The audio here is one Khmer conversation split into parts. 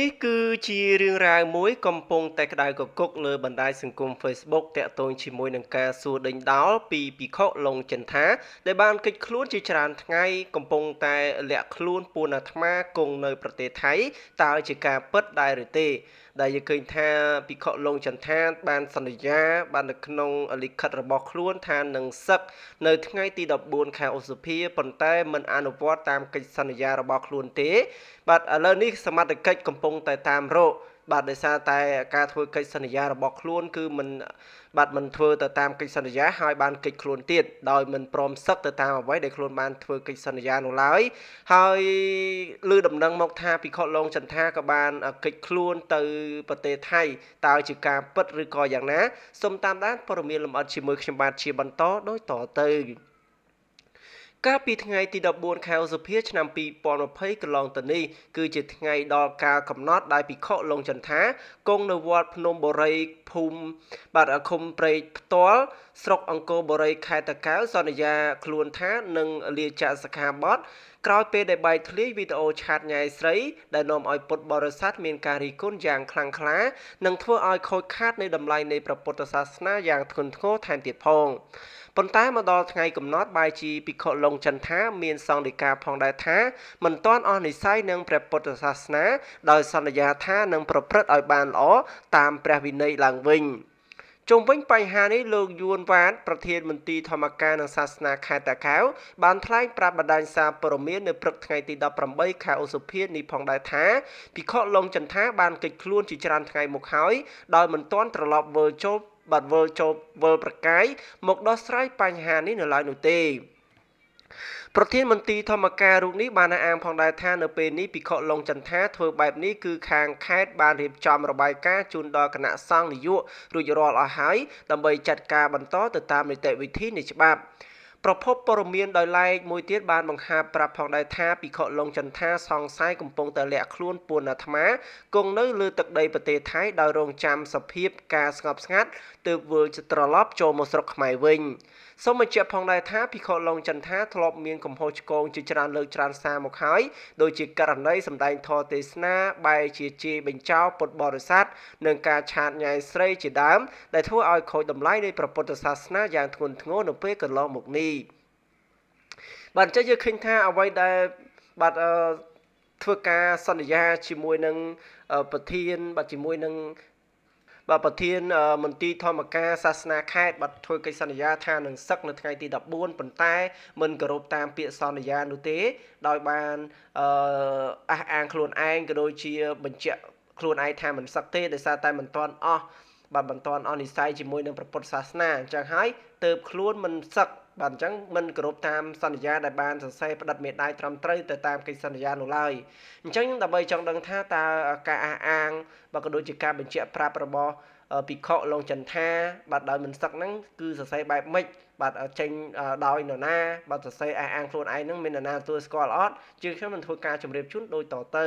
នេះគឺជារឿងរ៉ាវមួយកំពុងតែក្តៅកគុកលើបណ្ដាញសង្គម Facebook តាក់ទងជាមួយនឹងការសួរដេញដោលពីភិក្ខុលងចិនថាដែលបានកិច្ចខ្លួនជាច្រើនថ្ងៃកំពុងតែលាក់ខ្លួនពួនអាត្មាគង់នៅប្រទេសថៃតើជាការពិតដែរឬទេដែលយើងឃើញថាភិក្ខុលោកចន្ទាន បាន សន្យា បាននៅក្នុងលិខិតរបស់ខ្លួនថានឹងសឹកនៅថ្ងៃទី14ខែឧសភាប៉ុន្តែមិនអនុវត្តតាមកិច្ចសន្យារបស់ខ្លួនទេ បាទឥឡូវនេះសមត្ថកិច្ចកំពុងតែតាមរកបាទដោយសារតែការធ្វើកិច្ចសន្យារបស់ខ្លួនគឺមិនបាទមិនធ្វើទៅតាមកិច្ចសន្យា ហើយបានកិច្ចខ្លួនទៀតដោយមិនព្រមសឹកទៅតាមអ្វីដែលខ្លួនបានធ្វើកិច្ចសន្យានោះឡើយហើយលើដំណឹងមកថាភិក្ខុលោកចន្ទាក៏បានកិច្ចខ្លួនទៅប្រទេសថៃតើជាការពិតឬក៏យ៉ាងណាសូមតាមដានព័ត៌មានលម្អិតជាមួយខ្ញុំបាទជាបន្តដោយតទៅកាលពីថ្ងៃទី14ខែឧសភាឆ្នាំ2020កន្លងទៅនេះគឺជាថ្ងៃដល់ការកំណត់ដែលភិក្ខុលងចន្ទាគង់នៅវត្តភ្នំបូរីភូមិបាទឃុំព្រែកផ្ទាល់ ស្រុកអង្គរបូរីខេត្តតាកែវសន្យាខ្លួនថានឹងលាចាកសិក្ខាបទក្រោយពេលដែលបែកធ្លាយវីដេអូឆាតញ៉ៃស្រី ដែលនាំឲ្យពុទ្ធបរិស័ទមានការរីកគុណយ៉ាងខ្លាំងក្លា និងធ្វើឲ្យខូចខាតនៃតម្លៃនៃព្រះពុទ្ធសាសនាយ៉ាងធ្ងន់ធ្ងរថែមទៀតផងប៉ុន្តែមកដល់ថ្ងៃកំណត់បាយជីភិក្ខុលងចន្ទាមានសង្ឃដីកាផងដែរថាមិនទាន់អស់និស័យនឹងព្រះពុទ្ធសាសនាដោយសន្យាថានឹងប្រព្រឹត្តឲ្យបានល្អតាមព្រះវិន័យឡើងវិញ។ជុំវិញបញ្ហានេះលោកយួនវ៉ាតប្រធានមន្ត្រីធម្មការនិងសាសនាខេត្តតាកែវបានថ្លែងប្រាប់បណ្ដាញសារព័ត៌មាននៅព្រឹកថ្ងៃទី18ខែឧសភានេះផងដែរថាភិក្ខុលងចន្ទាបានកិច្ចខ្លួនជាច្រើនថ្ងៃមកហើយដោយមិនទាន់ត្រឡប់វិលចូលបាត់វិលចូលវិលប្រកាយមកដោះស្រាយបញ្ហានេះនៅឡើយនោះទេប្រធានមន្ត្រីធម្មការរូបនេះបានអះអាងផងដែរថានៅពេលនេះភិក្ខុលងចន្ទាធ្វើបែបនេះគឺខាងខេត្តបានរៀបចំរបាយការណ៍ជូនដល់គណៈសង្ឃនាយករួចរាល់អស់ហើយដើម្បីចាត់ការបន្តទៅតាមនីតិវិធីនៃច្បាប់។ប្រភពព័ត៌មានដោយឡែកមួយទៀតបានបង្ហាញប្រាប់ផងដែរថាភិក្ខុលងចន្ទាសង្ស័យកំពុងតែលាក់ខ្លួនពួនអាត្មាគង់នៅលើទឹកដីប្រទេសថៃដោយរងចាំសភាពការស្ងប់ស្ងាត់ទើបវិលត្រឡប់ចូលមកស្រុកខ្មែរវិញសូមបញ្ជាក់ផងដែរថាភិក្ខុលងចន្ទាធ្លាប់មានកំហុសឆ្គងជាច្រើនលើកច្រើនសារមកហើយដូចជាករណីសម្ដែងធរទេសនាបែរជាជេរបញ្ចោពុទ្ធបរិស័ទនិងការឆាតញ៉ាយស្រីជាដើមដែលធ្វើឲ្យខូចតម្លៃនៃព្រះពុទ្ធសាសនាយ៉ាងធ្ងន់ធ្ងរនៅពេលកន្លងមកនេះបាទអញ្ចឹងយើងឃើញថាអ្វីដែលបាទអឺធ្វើការសន្យាជាមួយនឹងប្រធានបាទជាមួយនឹងបាទប្រធានមន្ទីរធម្មការសាសនាខេត្តបាទធ្វើកិច្ចសន្យាថានឹងសឹកនៅថ្ងៃទី14ប៉ុន្តែមិនគោរពតាម ពាក្យសន្យានោះទេ ដោយបានអះអាងខ្លួនឯងក៏ដូចជាបញ្ជាក់ខ្លួនឯងថាមិនសឹកទេដោយសារតែមិនទាន់អស់បាទមិនទាន់អស់និស័យជាមួយនឹងព្រះពុទ្ធសាសនាអញ្ចឹងហើយ ទៅបខ្លួនមិនសឹកបាទអញ្ចឹងមិនគោរពតាមសន្យាដែលបានសរសេរផ្តិតមេដាយត្រឹមត្រូវទៅតាមកិច្ចសន្យានោះឡើយអញ្ចឹងខ្ញុំដើម្បីចង់ដឹងថាតើការអះអាងបើក៏ដូចជាការបញ្ជាក់ប្រាប់របស់ភិក្ខុលោកចន្ទាបាទដោយមិនសឹកហ្នឹងគឺសរសេរបែបម៉េចបាទចេញដោយនរណាបាទសរសេរអះអាងខ្លួនឯងហ្នឹងមាននរណាទទួលស្គាល់អត់ជឿខ្ញុំនឹងធ្វើការជម្រាបជូនដូចតទៅ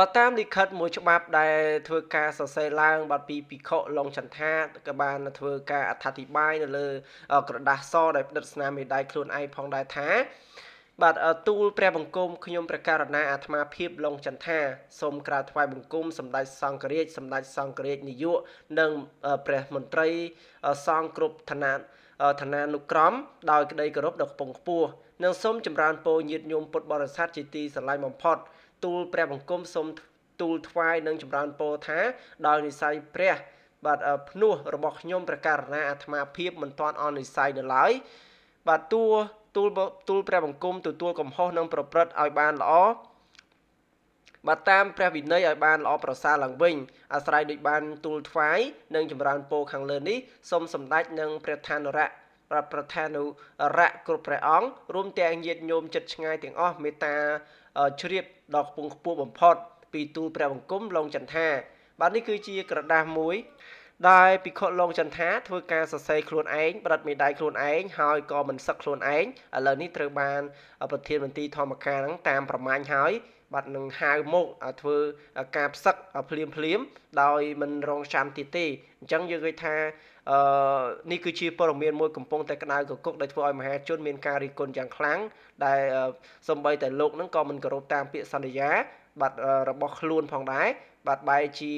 បើតាមលិខិតមួយច្បាប់ដែលធ្វើការសរសេរឡើង បាទពីភិក្ខុឡុងចន្ទាក៏បានធ្វើការអត្ថាធិប្បាយនៅលើក្រដាសសដែលផ្ដិតស្នាមមេដៃខ្លួនឯងផងដែរថាបាទទូលព្រះបង្គំខ្ញុំព្រះករណាអាត្មាភាពលងចន្ទាសូមក្រាបថ្វាយបង្គំសម្ដេចសង្ឃរាជសម្ដេចសង្ឃរាជនាយកនិងព្រះមន្ត្រីសង្ឃគ្រប់ឋានៈឋានានុក្រមដោយក្តីគោរពដ៏ខ្ពង់ខ្ពស់និងសូមចម្រើនពរញាតិញោមពុទ្ធបរិស័ទជាទីស្រឡាញ់បំផុតទូលព្រះបង្គំសូមទូលថ្វាយនិងចម្រើនពរថាដោយនិស័យព្រះ បាទភ្នោះរបស់ខ្ញុំប្រការណាអាត្មាភាពមិនទាន់អនិស័យនៅឡើយបាទតួទូលទូលព្រះបង្គំទទួលកំហុសនិងប្រព្រឹត្តឲ្យបានល្អបាទតាម ព្រះវិន័យឲ្យបានល្អប្រសើរឡើងវិញអាស្រ័យដូចបានទូលថ្វាយនិងចម្រើនពរខាងលើនេះសូមសម្ដេចនិងព្រះឋានរៈប្រធានុរៈគ្រប់ព្រះអង្គរួមទាំងញាតិញោមចិត្តឆ្ងាយទាំងអស់មេត្តាជ្រាបដល់ខ្ពង់ខ្ពស់បំផុតពីទូលព្រះបង្គំលោកចន្ទាបាទនេះគឺជាក្រដាស់មួយដែលភិក្ខុលោកចន្ទាធ្វើការសរសេរខ្លួនឯងប្រិតមេដៃខ្លួនឯងហើយក៏មិនសឹកខ្លួនឯងឥឡូវនេះត្រូវបាន ប្រធានមន្ត្រីធម្មការនឹងតាមប្រមាញហើយបាទនឹងហៅមកធ្វើការផ្សឹកភ្លាមភ្លាមដោយមិនរងចាំទៀតទេអញ្ចឹងយើងឃើញថាអឺនេះគឺជាព័ត៌មានមួយកំពុងតែក្តៅកគុកដែលធ្វើឲ្យមហាជនមានការរិះគន់យ៉ាងខ្លាំងដែលសំបីតែលោកនឹងក៏មិនគោរពតាមពាក្យសន្យាបាទរបស់ខ្លួនផងដែរបាទបែរជា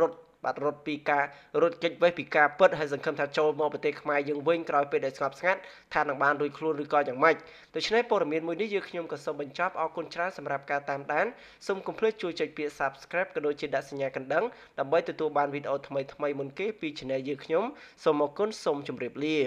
រត់បាទរត់ពីការរត់គេចវេះពីការពិតហើយសង្ឃឹមថាចូលមកប្រទេសខ្មែរយើងវិញក្រោយពេលដែលស្ងប់ស្ងាត់ថានឹងបានរួចខ្លួនឬក៏យ៉ាងម៉េចដូច្នេះព័ត៌មានមួយនេះយើងខ្ញុំក៏សូមបញ្ចប់អរគុណច្រើនសម្រាប់ការតាមដានសូមកុំភ្លេចជួយចុចពាក្យ Subscribe ក៏ដូចជាដាក់សញ្ញាកណ្ដឹងដើម្បីទទួលបានវីដេអូថ្មីៗមុនគេពី Channel យើងខ្ញុំសូមអរគុណសូមជម្រាបលា